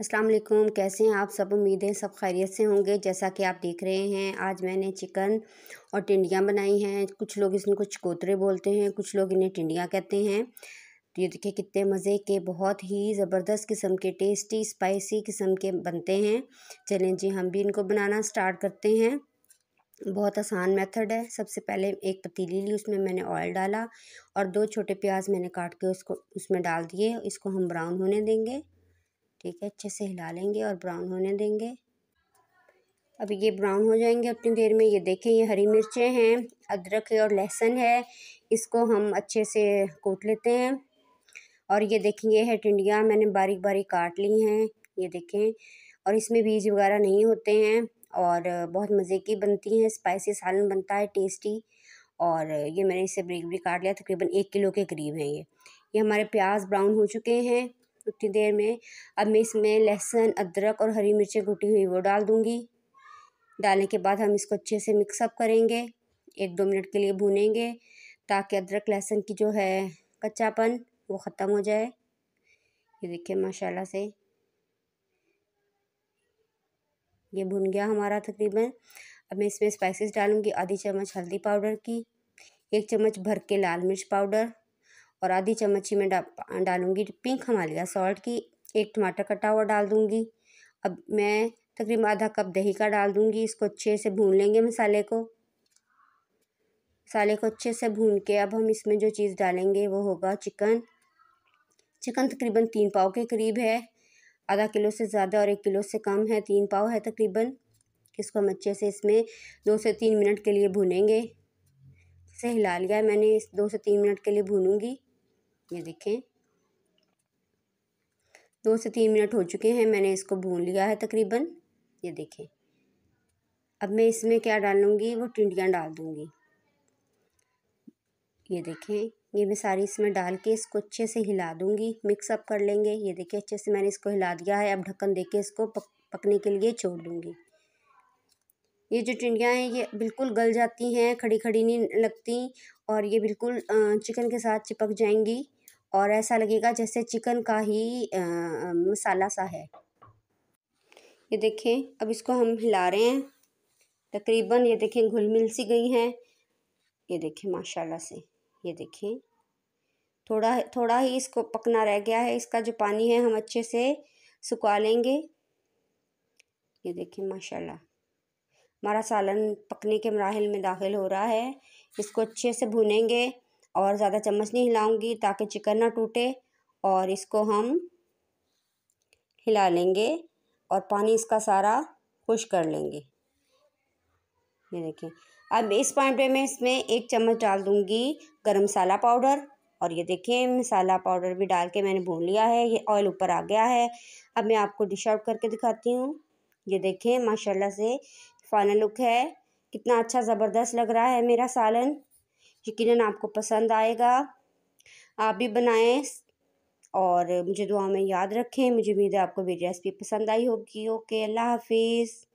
असलकुम कैसे हैं आप सब उम्मीदें सब खैरियत से होंगे जैसा कि आप देख रहे हैं आज मैंने चिकन और टिंडियाँ बनाई हैं कुछ लोग इसमें कुछ कोतरे बोलते हैं कुछ लोग इन्हें टिंडियाँ कहते हैं तो ये देखिए कितने मज़े के बहुत ही ज़बरदस्त किस्म के टेस्टी स्पाइसी किस्म के बनते हैं चलें जी हम भी इनको बनाना स्टार्ट करते हैं बहुत आसान मेथड है सबसे पहले एक पतीली ली उसमें मैंने ऑयल डाला और दो छोटे प्याज मैंने काट के उसको उसमें डाल दिए इसको हम ब्राउन होने देंगे ठीक है अच्छे से हिला लेंगे और ब्राउन होने देंगे अब ये ब्राउन हो जाएंगे उतनी देर में ये देखें ये हरी मिर्चें हैं अदरक और लहसुन है इसको हम अच्छे से कूट लेते हैं और ये देखें ये है टिंडियाँ मैंने बारीक बारीक काट ली हैं ये देखें और इसमें बीज वगैरह नहीं होते हैं और बहुत मज़े की बनती हैं स्पाइसी सालन बनता है टेस्टी और ये मैंने इसे ब्रेक भी काट लिया तकरीबन एक किलो के करीब हैं ये ये हमारे प्याज ब्राउन हो चुके हैं उतनी देर में अब मैं इसमें लहसुन अदरक और हरी मिर्चें घुटी हुई वो डाल दूँगी डालने के बाद हम इसको अच्छे से मिक्सअप करेंगे एक दो मिनट के लिए भूनेंगे ताकि अदरक लहसुन की जो है कच्चापन वो ख़त्म हो जाए ये देखिए माशाल्लाह से ये भुन गया हमारा तकरीबन अब मैं इसमें स्पाइसेस डालूँगी आधी चम्मच हल्दी पाउडर की एक चम्मच भर के लाल मिर्च पाउडर और आधी चम्मच ही मैं डा, डालूँगी पिंक हमालिया सॉल्ट की एक टमाटर कटा हुआ डाल दूँगी अब मैं तकरीबन आधा कप दही का डाल दूँगी इसको अच्छे से भून लेंगे मसाले को मसाले को अच्छे से भून के अब हम इसमें जो चीज़ डालेंगे वो होगा चिकन चिकन तकरीबन तीन पाव के करीब है आधा किलो से ज़्यादा और एक किलो से कम है तीन पाव है तकरीबन इसको हम अच्छे से इसमें दो से तीन मिनट के लिए भूनेंगे इसे हिला लिया मैंने इस दो से तीन मिनट के लिए भूनूंगी ये देखें दो से तीन मिनट हो चुके हैं मैंने इसको भून लिया है तकरीबन ये देखें अब मैं इसमें क्या डालूँगी वो टिंडियाँ डाल दूँगी ये देखें ये मैं सारी इसमें डाल के इसको अच्छे से हिला दूँगी मिक्सअप कर लेंगे ये देखें अच्छे से मैंने इसको हिला दिया है अब ढक्कन दे के इसको पक, पकने के लिए छोड़ दूँगी ये जो टिंडियाँ हैं ये बिल्कुल गल जाती हैं खड़ी खड़ी नहीं लगती और ये बिल्कुल चिकन के साथ चिपक जाएंगी और ऐसा लगेगा जैसे चिकन का ही आ, मसाला सा है ये देखें अब इसको हम हिला रहे हैं तकरीबन ये देखें घुल मिल सी गई हैं ये देखें माशाल्लाह से ये देखें थोड़ा थोड़ा ही इसको पकना रह गया है इसका जो पानी है हम अच्छे से सुखा लेंगे ये देखें माशाल्लाह हमारा सालन पकने के मराहल में दाखिल हो रहा है इसको अच्छे से भुनेंगे और ज़्यादा चम्मच नहीं हिलाऊंगी ताकि चिकन ना टूटे और इसको हम हिला लेंगे और पानी इसका सारा खुश कर लेंगे ये देखिए अब इस पॉइंट पे मैं इसमें एक चम्मच डाल दूँगी गरम मसाला पाउडर और ये देखिए मसाला पाउडर भी डाल के मैंने भून लिया है ये ऑयल ऊपर आ गया है अब मैं आपको डिश आउट करके दिखाती हूँ ये देखें माशाला से फाइनल लुक है कितना अच्छा ज़बरदस्त लग रहा है मेरा सालन यकीन आपको पसंद आएगा आप भी बनाएं और मुझे दुआ में याद रखें मुझे उम्मीद है आपको मेरी रेसिपी पसंद आई होगी ओके अल्लाह हाफिज़